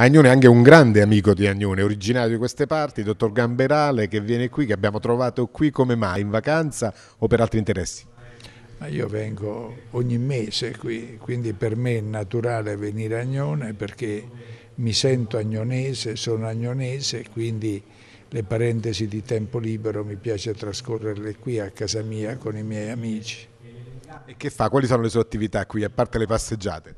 Agnone è anche un grande amico di Agnone, originario di queste parti, dottor Gamberale che viene qui, che abbiamo trovato qui come mai, in vacanza o per altri interessi? Ma io vengo ogni mese qui, quindi per me è naturale venire a Agnone perché mi sento agnonese, sono agnonese, quindi le parentesi di tempo libero mi piace trascorrerle qui a casa mia con i miei amici. E che fa? Quali sono le sue attività qui, a parte le passeggiate?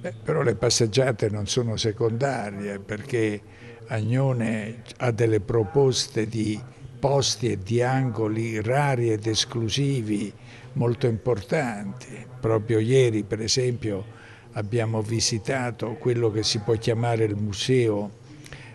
Beh, però le passeggiate non sono secondarie perché Agnone ha delle proposte di posti e di angoli rari ed esclusivi molto importanti. Proprio ieri, per esempio, abbiamo visitato quello che si può chiamare il museo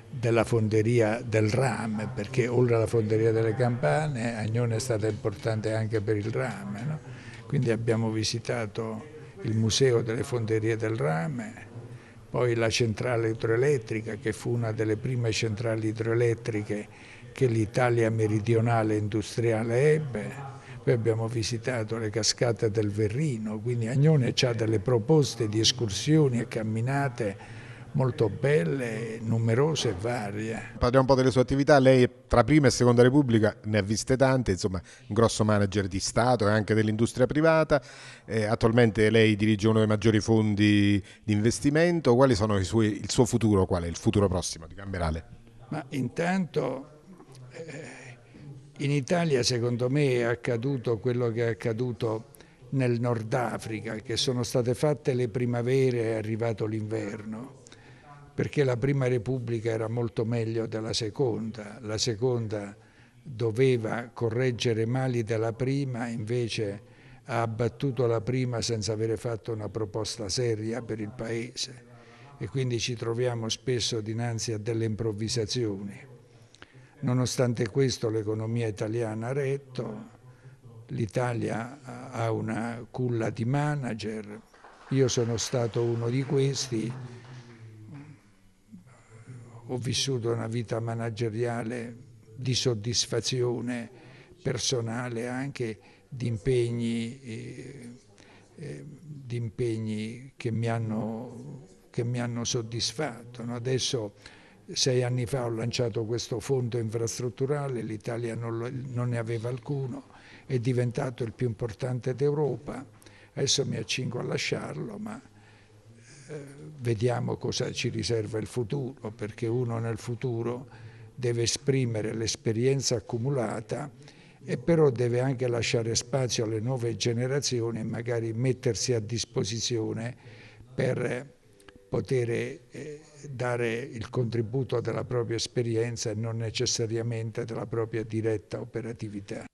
della fonderia del rame, perché oltre alla fonderia delle campane Agnone è stata importante anche per il rame. No? Quindi abbiamo visitato il Museo delle Fonderie del Rame, poi la centrale idroelettrica che fu una delle prime centrali idroelettriche che l'Italia meridionale industriale ebbe. Poi abbiamo visitato le cascate del Verrino, quindi Agnone ha delle proposte di escursioni e camminate molto belle, numerose e varie. Parliamo un po' delle sue attività, lei tra prima e seconda Repubblica ne ha viste tante, insomma un grosso manager di Stato e anche dell'industria privata, eh, attualmente lei dirige uno dei maggiori fondi di investimento, quali sono i suoi, il suo futuro, qual è il futuro prossimo di Camberale? Ma intanto eh, in Italia secondo me è accaduto quello che è accaduto nel Nord Africa, che sono state fatte le primavere e è arrivato l'inverno perché la prima Repubblica era molto meglio della seconda, la seconda doveva correggere mali della prima, invece ha abbattuto la prima senza avere fatto una proposta seria per il Paese e quindi ci troviamo spesso dinanzi a delle improvvisazioni. Nonostante questo l'economia italiana ha retto, l'Italia ha una culla di manager, io sono stato uno di questi ho vissuto una vita manageriale di soddisfazione personale anche di impegni, eh, eh, di impegni che, mi hanno, che, mi hanno, soddisfatto. No? Adesso sei anni fa ho lanciato questo fondo infrastrutturale, l'Italia non, lo, non ne aveva alcuno, è diventato il più importante d'Europa, adesso mi accingo a lasciarlo, ma vediamo cosa ci riserva il futuro, perché uno nel futuro deve esprimere l'esperienza accumulata e però deve anche lasciare spazio alle nuove generazioni e magari mettersi a disposizione per eh, poter eh, dare il contributo della propria esperienza e non necessariamente della propria diretta operatività.